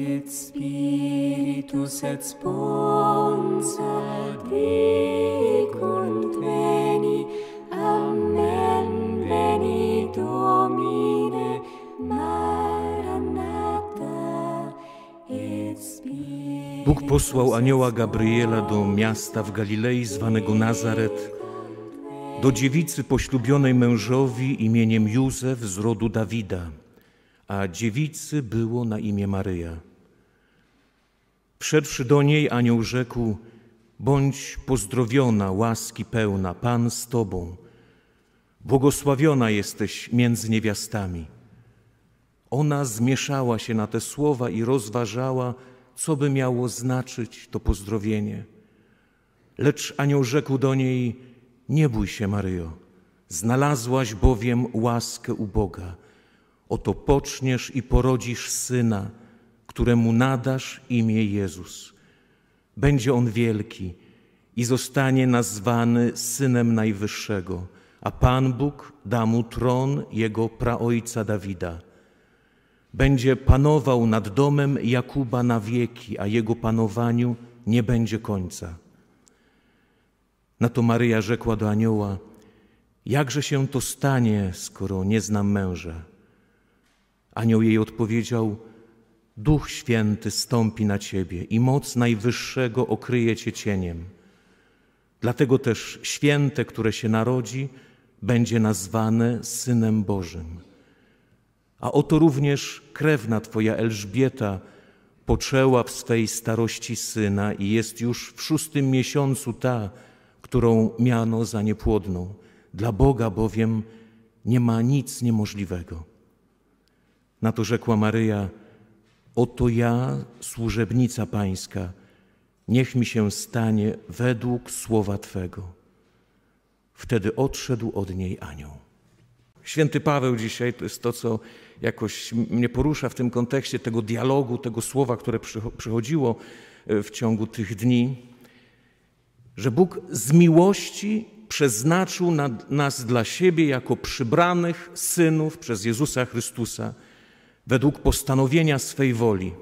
Et Spiritus et sponsor dicunt veni, Amen, veni Domine, Maranatha, et Spiritus... Bóg posłał anioła Gabriela do miasta w Galilei zwanego Nazaret, do dziewicy poślubionej mężowi imieniem Józef z rodu Dawida, a dziewicy było na imię Maryja. Wszedłszy do niej, anioł rzekł: Bądź pozdrowiona, łaski pełna, Pan z Tobą. Błogosławiona jesteś między niewiastami. Ona zmieszała się na te słowa i rozważała, co by miało znaczyć to pozdrowienie. Lecz anioł rzekł do niej: Nie bój się, Maryjo, znalazłaś bowiem łaskę u Boga. Oto poczniesz i porodzisz syna któremu nadasz imię Jezus. Będzie on wielki i zostanie nazwany Synem Najwyższego, a Pan Bóg da mu tron jego praojca Dawida. Będzie panował nad domem Jakuba na wieki, a jego panowaniu nie będzie końca. Na to Maryja rzekła do anioła: Jakże się to stanie, skoro nie znam męża? Anioł jej odpowiedział: Duch Święty stąpi na Ciebie i moc Najwyższego okryje Cię cieniem. Dlatego też święte, które się narodzi, będzie nazwane Synem Bożym. A oto również krewna Twoja Elżbieta poczęła w swej starości syna i jest już w szóstym miesiącu ta, którą miano za niepłodną. Dla Boga bowiem nie ma nic niemożliwego. Na to rzekła Maryja – Oto ja, służebnica Pańska, niech mi się stanie według słowa Twego. Wtedy odszedł od niej anioł. Święty Paweł dzisiaj to jest to, co jakoś mnie porusza w tym kontekście tego dialogu, tego słowa, które przychodziło e, w ciągu tych dni, że Bóg z miłości przeznaczył nas dla siebie jako przybranych synów przez Jezusa Chrystusa według postanowienia swej woli.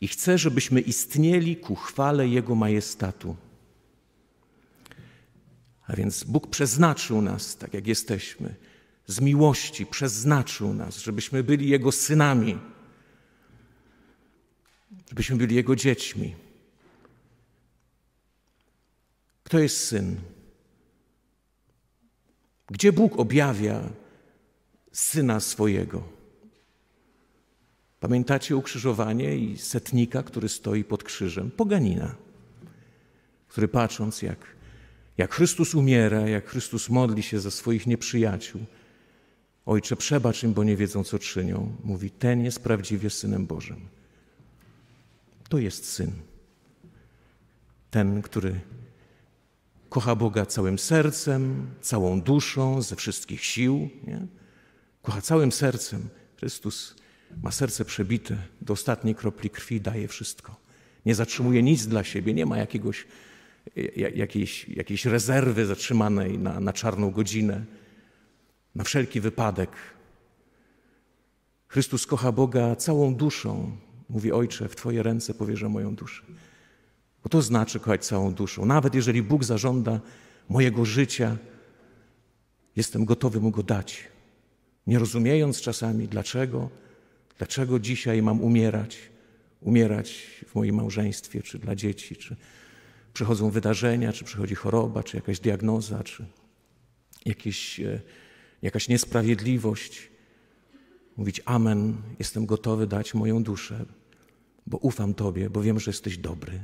I chce, żebyśmy istnieli ku chwale Jego majestatu. A więc Bóg przeznaczył nas, tak jak jesteśmy, z miłości przeznaczył nas, żebyśmy byli Jego synami, żebyśmy byli Jego dziećmi. Kto jest syn? Gdzie Bóg objawia syna swojego. Pamiętacie ukrzyżowanie i setnika, który stoi pod krzyżem, poganina, który patrząc, jak, jak Chrystus umiera, jak Chrystus modli się za swoich nieprzyjaciół, Ojcze, przebacz im, bo nie wiedzą, co czynią. Mówi, ten jest prawdziwie Synem Bożym. To jest Syn. Ten, który kocha Boga całym sercem, całą duszą, ze wszystkich sił. Nie? kocha całym sercem. Chrystus ma serce przebite, do ostatniej kropli krwi daje wszystko. Nie zatrzymuje nic dla siebie, nie ma jakiegoś, jakiejś, jakiejś rezerwy zatrzymanej na, na czarną godzinę, na wszelki wypadek. Chrystus kocha Boga całą duszą. Mówi Ojcze, w Twoje ręce powierzę moją duszę. Bo to znaczy kochać całą duszą. Nawet jeżeli Bóg zażąda mojego życia, jestem gotowy mu go dać nie rozumiejąc czasami, dlaczego, dlaczego dzisiaj mam umierać, umierać w moim małżeństwie, czy dla dzieci, czy przychodzą wydarzenia, czy przychodzi choroba, czy jakaś diagnoza, czy jakieś, e, jakaś niesprawiedliwość. Mówić Amen, jestem gotowy dać moją duszę, bo ufam Tobie, bo wiem, że jesteś dobry,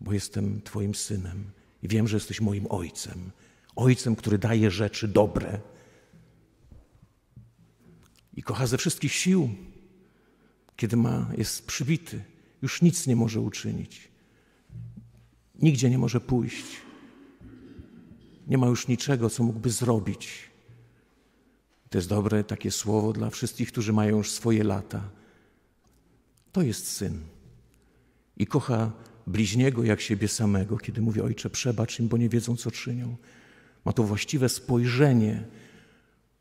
bo jestem Twoim synem i wiem, że jesteś moim ojcem. Ojcem, który daje rzeczy dobre i kocha ze wszystkich sił. Kiedy ma, jest przybity, już nic nie może uczynić. Nigdzie nie może pójść. Nie ma już niczego, co mógłby zrobić. To jest dobre takie słowo dla wszystkich, którzy mają już swoje lata. To jest syn. I kocha bliźniego jak siebie samego, kiedy mówi: Ojcze, przebacz im, bo nie wiedzą, co czynią. Ma to właściwe spojrzenie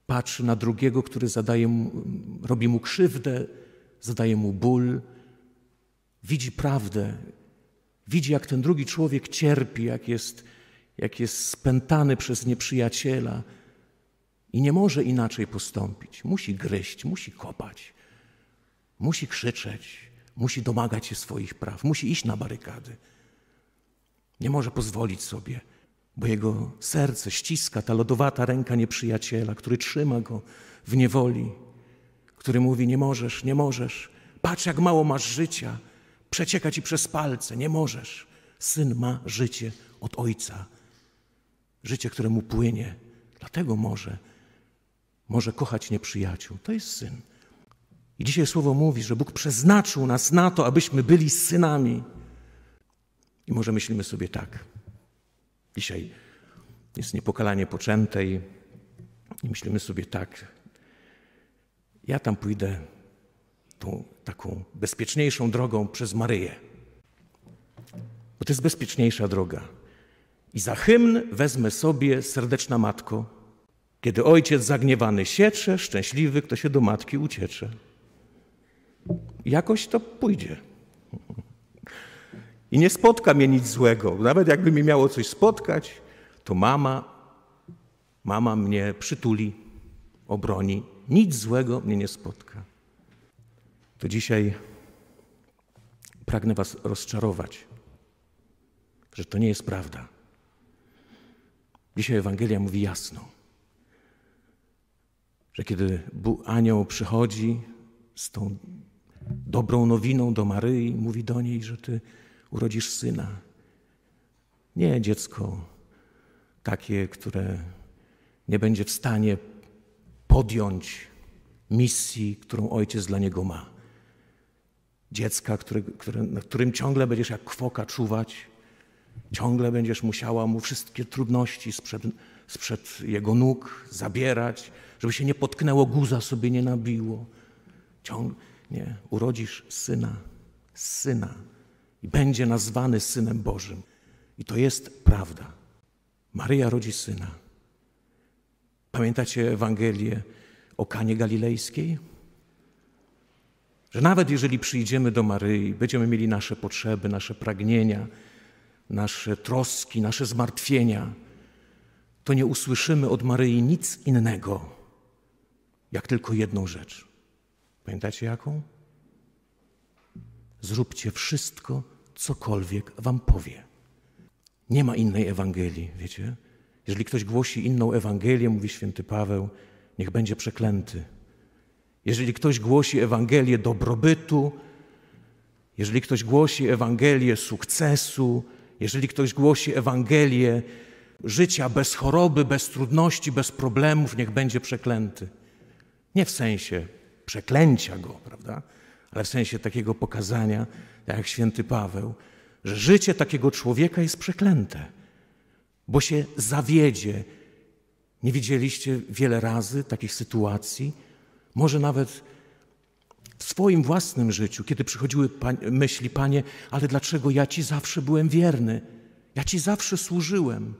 patrzy na drugiego, który zadaje mu, robi mu krzywdę, zadaje mu ból, widzi prawdę, widzi, jak ten drugi człowiek cierpi, jak jest, jak jest spętany przez nieprzyjaciela i nie może inaczej postąpić. Musi gryźć, musi kopać, musi krzyczeć, musi domagać się swoich praw, musi iść na barykady. Nie może pozwolić sobie bo jego serce ściska ta lodowata ręka nieprzyjaciela, który trzyma go w niewoli, który mówi: Nie możesz, nie możesz, patrz, jak mało masz życia, przecieka ci przez palce, nie możesz. Syn ma życie od ojca, życie, które mu płynie, dlatego może, może kochać nieprzyjaciół. To jest syn. I dzisiaj słowo mówi, że Bóg przeznaczył nas na to, abyśmy byli synami. I może myślimy sobie tak. Dzisiaj jest niepokalanie poczętej i myślimy sobie tak, ja tam pójdę tą taką bezpieczniejszą drogą przez Maryję. Bo to jest bezpieczniejsza droga. I za hymn wezmę sobie, serdeczna matko, kiedy ojciec zagniewany siecze, szczęśliwy, kto się do matki uciecze. Jakoś to pójdzie. I nie spotka mnie nic złego. Nawet jakby mi miało coś spotkać, to mama, mama mnie przytuli, obroni. Nic złego mnie nie spotka. To dzisiaj pragnę Was rozczarować, że to nie jest prawda. Dzisiaj Ewangelia mówi jasno, że kiedy anioł przychodzi z tą dobrą nowiną do Maryi, mówi do niej, że Ty urodzisz syna. Nie dziecko takie, które nie będzie w stanie podjąć misji, którą ojciec dla niego ma. Dziecka, który, który, na którym ciągle będziesz jak kwoka czuwać, ciągle będziesz musiała mu wszystkie trudności sprzed, sprzed jego nóg zabierać, żeby się nie potknęło, guza sobie nie nabiło. Ciąg... Nie, urodzisz syna, syna i będzie nazwany Synem Bożym. I to jest prawda. Maryja rodzi syna. Pamiętacie Ewangelię o Kanie Galilejskiej? Że nawet jeżeli przyjdziemy do Maryi, będziemy mieli nasze potrzeby, nasze pragnienia, nasze troski, nasze zmartwienia, to nie usłyszymy od Maryi nic innego, jak tylko jedną rzecz. Pamiętacie jaką? Zróbcie wszystko, cokolwiek wam powie. Nie ma innej Ewangelii, wiecie? Jeżeli ktoś głosi inną Ewangelię, mówi święty Paweł, niech będzie przeklęty. Jeżeli ktoś głosi Ewangelię dobrobytu, jeżeli ktoś głosi Ewangelię sukcesu, jeżeli ktoś głosi Ewangelię życia bez choroby, bez trudności, bez problemów, niech będzie przeklęty. Nie w sensie przeklęcia go, prawda? ale w sensie takiego pokazania, tak jak święty Paweł, że życie takiego człowieka jest przeklęte, bo się zawiedzie. Nie widzieliście wiele razy takich sytuacji, może nawet w swoim własnym życiu, kiedy przychodziły myśli, Panie, ale dlaczego ja Ci zawsze byłem wierny? Ja Ci zawsze służyłem.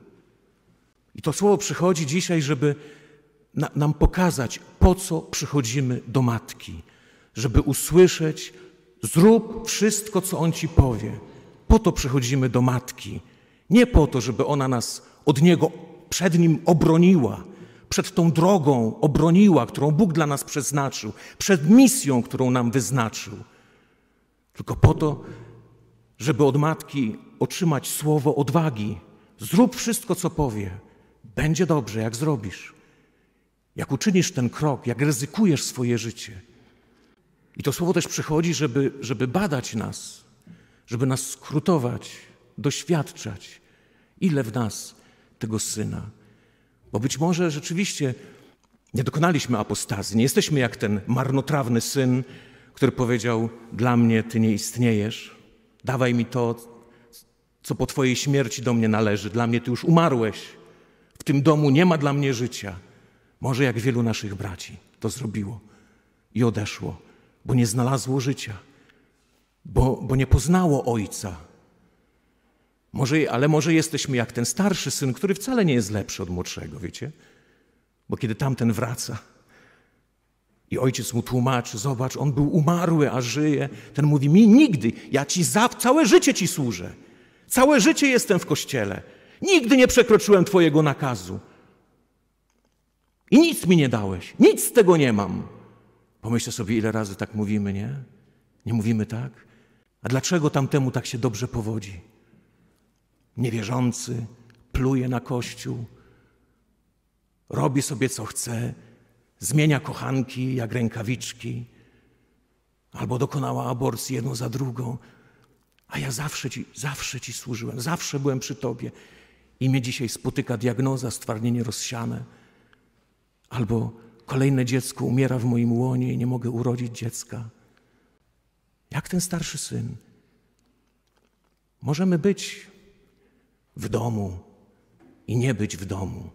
I to słowo przychodzi dzisiaj, żeby na, nam pokazać, po co przychodzimy do matki żeby usłyszeć: zrób wszystko, co On ci powie. Po to przychodzimy do matki. Nie po to, żeby ona nas od Niego przed Nim obroniła, przed tą drogą obroniła, którą Bóg dla nas przeznaczył, przed misją, którą nam wyznaczył. Tylko po to, żeby od matki otrzymać słowo odwagi. Zrób wszystko, co powie. Będzie dobrze, jak zrobisz. Jak uczynisz ten krok, jak ryzykujesz swoje życie. I to słowo też przychodzi, żeby, żeby badać nas, żeby nas skrutować, doświadczać, ile w nas tego syna. Bo być może rzeczywiście nie dokonaliśmy apostazji, nie jesteśmy jak ten marnotrawny syn, który powiedział: Dla mnie ty nie istniejesz, dawaj mi to, co po twojej śmierci do mnie należy, dla mnie ty już umarłeś, w tym domu nie ma dla mnie życia. Może jak wielu naszych braci to zrobiło i odeszło bo nie znalazło życia, bo, bo nie poznało Ojca. Może, ale może jesteśmy jak ten starszy syn, który wcale nie jest lepszy od młodszego, wiecie? Bo kiedy tamten wraca i ojciec mu tłumaczy, zobacz, on był umarły, a żyje. Ten mówi, mi nigdy, ja ci za, całe życie ci służę. Całe życie jestem w kościele. Nigdy nie przekroczyłem twojego nakazu. I nic mi nie dałeś, nic z tego nie mam. Pomyśl sobie, ile razy tak mówimy, nie? Nie mówimy tak? A dlaczego tamtemu tak się dobrze powodzi? Niewierzący pluje na kościół, robi sobie co chce, zmienia kochanki jak rękawiczki, albo dokonała aborcji jedną za drugą. A ja zawsze ci, zawsze ci służyłem, zawsze byłem przy tobie. I mnie dzisiaj spotyka diagnoza, stwardnienie rozsiane, albo kolejne dziecko umiera w moim łonie i nie mogę urodzić dziecka. Jak ten starszy syn. Możemy być w domu i nie być w domu.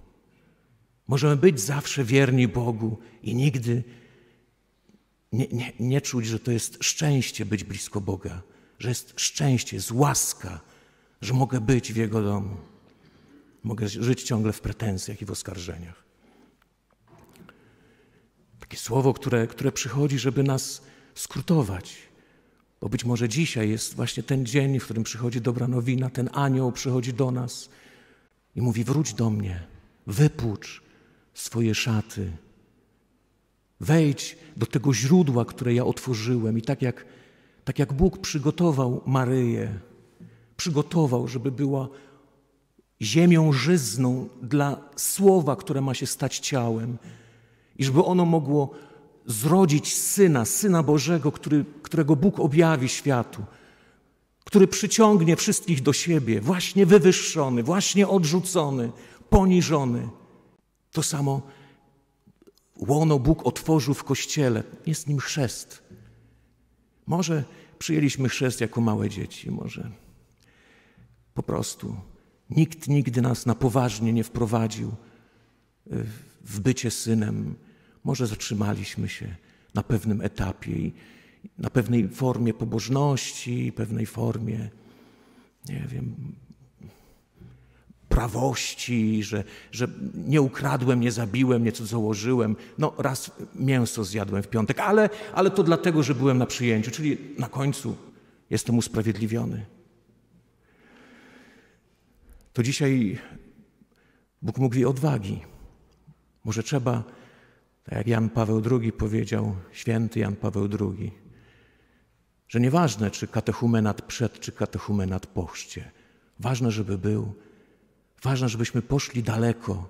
Możemy być zawsze wierni Bogu i nigdy nie, nie, nie czuć, że to jest szczęście być blisko Boga, że jest szczęście, jest łaska, że mogę być w Jego domu. Mogę żyć ciągle w pretensjach i w oskarżeniach. Takie słowo, które, które przychodzi, żeby nas skrutować. Bo być może dzisiaj jest właśnie ten dzień, w którym przychodzi dobra nowina, ten anioł przychodzi do nas i mówi: Wróć do mnie, wypłucz swoje szaty, wejdź do tego źródła, które ja otworzyłem. I tak jak, tak jak Bóg przygotował Maryję, przygotował, żeby była ziemią żyzną dla słowa, które ma się stać ciałem Iżby ono mogło zrodzić Syna, Syna Bożego, który, którego Bóg objawi światu, który przyciągnie wszystkich do siebie, właśnie wywyższony, właśnie odrzucony, poniżony. To samo łono Bóg otworzył w Kościele. Jest nim chrzest. Może przyjęliśmy chrzest jako małe dzieci, może po prostu. Nikt nigdy nas na poważnie nie wprowadził w bycie synem, może zatrzymaliśmy się na pewnym etapie i na pewnej formie pobożności, pewnej formie, nie wiem, prawości, że, że nie ukradłem, nie zabiłem, nie założyłem, No raz mięso zjadłem w piątek, ale, ale to dlatego, że byłem na przyjęciu, czyli na końcu jestem usprawiedliwiony. To dzisiaj Bóg mówi odwagi. Może trzeba, tak jak Jan Paweł II powiedział, święty Jan Paweł II, że nieważne, czy katechumenat przed, czy katechumenat po chrzcie. Ważne, żeby był. Ważne, żebyśmy poszli daleko,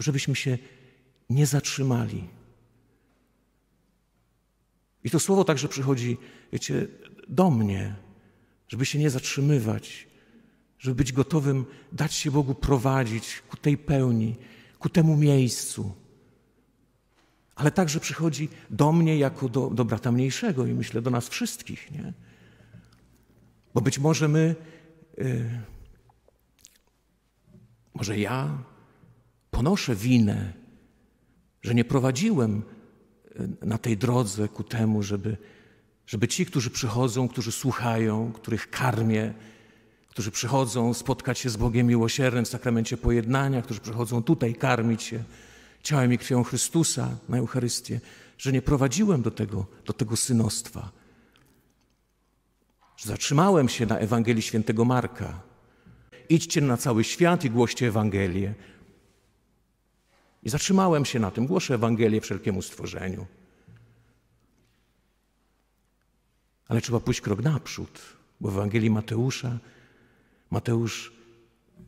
żebyśmy się nie zatrzymali. I to słowo także przychodzi, wiecie, do mnie, żeby się nie zatrzymywać, żeby być gotowym dać się Bogu prowadzić ku tej pełni, ku temu miejscu. Ale także przychodzi do mnie jako do, do brata mniejszego i myślę do nas wszystkich, nie? Bo być może my, yy, może ja ponoszę winę, że nie prowadziłem y, na tej drodze ku temu, żeby, żeby ci, którzy przychodzą, którzy słuchają, których karmię, którzy przychodzą spotkać się z Bogiem Miłosiernym w sakramencie pojednania, którzy przychodzą tutaj karmić się ciałem i krwią Chrystusa na Eucharystię, że nie prowadziłem do tego, do tego synostwa, że zatrzymałem się na Ewangelii Świętego Marka. Idźcie na cały świat i głoście Ewangelię. I zatrzymałem się na tym, głoszę Ewangelię wszelkiemu stworzeniu. Ale trzeba pójść krok naprzód, bo w Ewangelii Mateusza Mateusz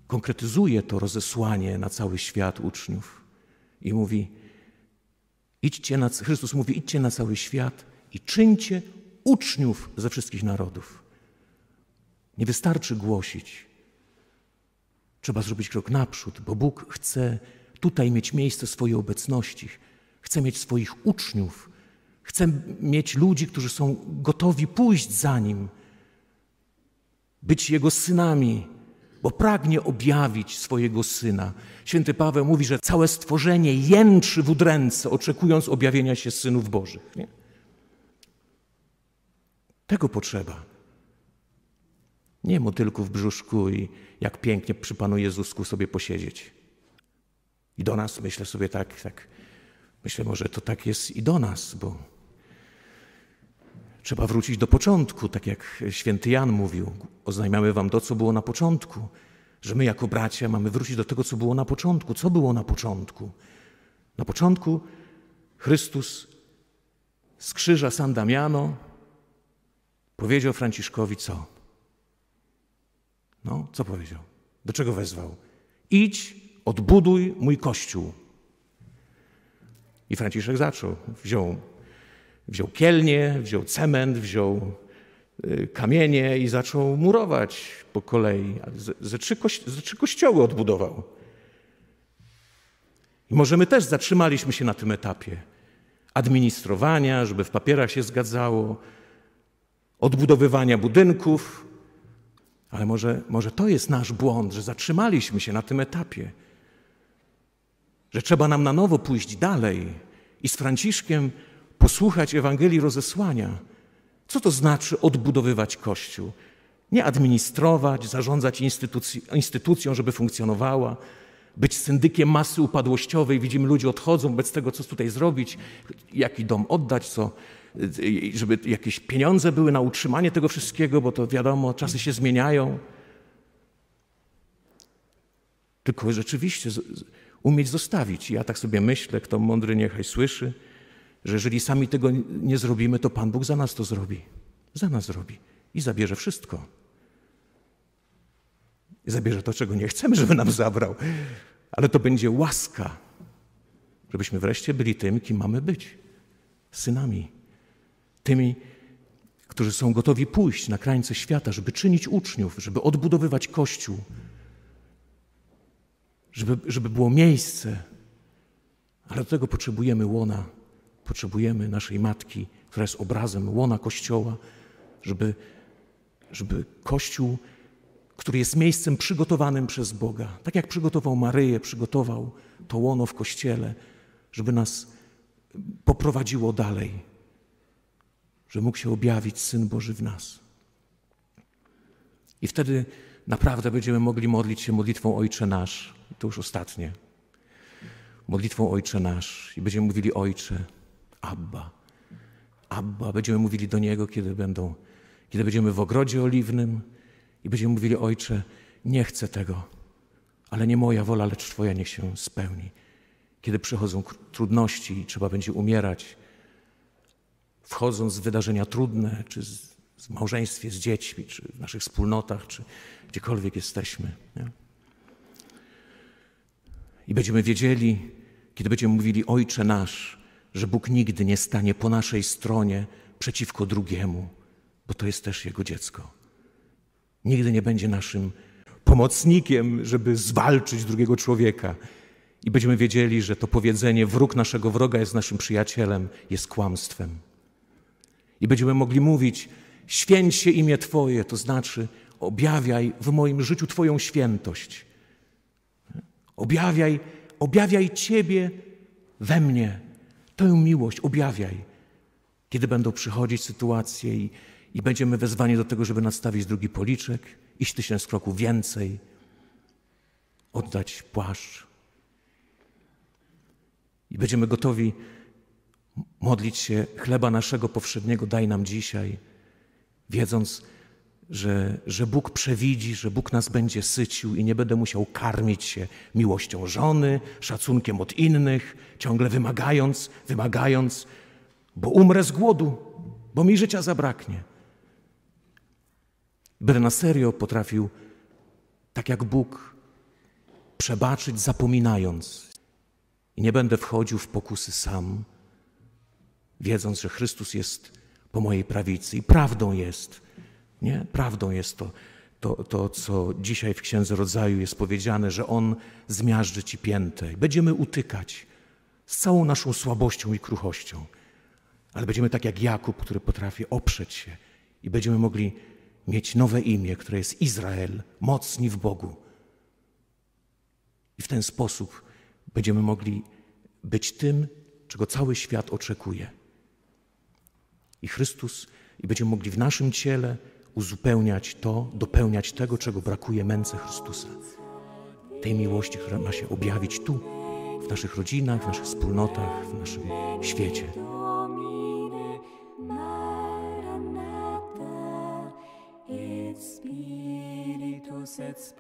konkretyzuje to rozesłanie na cały świat uczniów i mówi: idźcie na, Chrystus mówi: idźcie na cały świat i czyńcie uczniów ze wszystkich narodów. Nie wystarczy głosić. Trzeba zrobić krok naprzód, bo Bóg chce tutaj mieć miejsce swojej obecności, chce mieć swoich uczniów, chce mieć ludzi, którzy są gotowi pójść za Nim, być Jego synami, bo pragnie objawić swojego Syna. Święty Paweł mówi, że całe stworzenie jęczy w udręce, oczekując objawienia się Synów Bożych. Nie? Tego potrzeba. Nie motylku w brzuszku i jak pięknie przy Panu Jezusku sobie posiedzieć. I do nas, myślę sobie tak, tak, myślę może to tak jest i do nas, bo Trzeba wrócić do początku, tak jak święty Jan mówił. Oznajmiamy wam to, co było na początku. Że my jako bracia mamy wrócić do tego, co było na początku. Co było na początku? Na początku Chrystus z krzyża San Damiano powiedział Franciszkowi co? No, co powiedział? Do czego wezwał? Idź, odbuduj mój kościół. I Franciszek zaczął, wziął Wziął kielnie, wziął cement, wziął y, kamienie i zaczął murować po kolei. Ze, ze, trzy, kości ze trzy kościoły odbudował. I może my też zatrzymaliśmy się na tym etapie administrowania, żeby w papierach się zgadzało, odbudowywania budynków. Ale może, może to jest nasz błąd, że zatrzymaliśmy się na tym etapie, że trzeba nam na nowo pójść dalej. I z Franciszkiem posłuchać Ewangelii rozesłania. Co to znaczy odbudowywać Kościół? Nie administrować, zarządzać instytuc instytucją, żeby funkcjonowała, być syndykiem masy upadłościowej. Widzimy, ludzie odchodzą bez tego, co tutaj zrobić, jaki dom oddać, co, żeby jakieś pieniądze były na utrzymanie tego wszystkiego, bo to wiadomo, czasy się zmieniają. Tylko rzeczywiście umieć zostawić. Ja tak sobie myślę, kto mądry niechaj słyszy że jeżeli sami tego nie zrobimy, to Pan Bóg za nas to zrobi. Za nas zrobi i zabierze wszystko. I zabierze to, czego nie chcemy, żeby nam zabrał. Ale to będzie łaska, żebyśmy wreszcie byli tym, kim mamy być synami. Tymi, którzy są gotowi pójść na krańce świata, żeby czynić uczniów, żeby odbudowywać Kościół, żeby, żeby było miejsce. Ale do tego potrzebujemy łona Potrzebujemy naszej matki, która jest obrazem łona Kościoła, żeby, żeby Kościół, który jest miejscem przygotowanym przez Boga, tak jak przygotował Maryję, przygotował to łono w Kościele, żeby nas poprowadziło dalej, że mógł się objawić Syn Boży w nas. I wtedy naprawdę będziemy mogli modlić się modlitwą Ojcze Nasz, to już ostatnie, modlitwą Ojcze Nasz i będziemy mówili Ojcze, Abba. Abba. Będziemy mówili do Niego, kiedy, będą, kiedy będziemy w ogrodzie oliwnym i będziemy mówili, Ojcze, nie chcę tego, ale nie moja wola, lecz Twoja niech się spełni. Kiedy przychodzą trudności i trzeba będzie umierać, wchodząc w wydarzenia trudne, czy z, w małżeństwie, z dziećmi, czy w naszych wspólnotach, czy gdziekolwiek jesteśmy. Nie? I będziemy wiedzieli, kiedy będziemy mówili Ojcze nasz, że Bóg nigdy nie stanie po naszej stronie przeciwko drugiemu, bo to jest też Jego dziecko. Nigdy nie będzie naszym pomocnikiem, żeby zwalczyć drugiego człowieka. I będziemy wiedzieli, że to powiedzenie wróg naszego wroga jest naszym przyjacielem, jest kłamstwem. I będziemy mogli mówić, święć się imię Twoje, to znaczy objawiaj w moim życiu Twoją świętość. Objawiaj, objawiaj Ciebie we mnie, Tę miłość objawiaj, kiedy będą przychodzić sytuacje i, i będziemy wezwani do tego, żeby nastawić drugi policzek, iść tysiąc kroków więcej, oddać płaszcz. I będziemy gotowi modlić się chleba naszego powszedniego daj nam dzisiaj, wiedząc, że, że Bóg przewidzi, że Bóg nas będzie sycił i nie będę musiał karmić się miłością żony, szacunkiem od innych, ciągle wymagając, wymagając, bo umrę z głodu, bo mi życia zabraknie. Będę na serio potrafił, tak jak Bóg, przebaczyć zapominając. I nie będę wchodził w pokusy sam, wiedząc, że Chrystus jest po mojej prawicy i prawdą jest, nie? Prawdą jest to, to, to, co dzisiaj w Księdze Rodzaju jest powiedziane, że On zmiażdży Ci piętę. Będziemy utykać z całą naszą słabością i kruchością, ale będziemy tak jak Jakub, który potrafi oprzeć się i będziemy mogli mieć nowe imię, które jest Izrael, mocni w Bogu. I w ten sposób będziemy mogli być tym, czego cały świat oczekuje. I Chrystus, i będziemy mogli w naszym ciele, uzupełniać to, dopełniać tego, czego brakuje męce Chrystusa. Tej miłości, która ma się objawić tu, w naszych rodzinach, w naszych wspólnotach, w naszym świecie. Spiritus et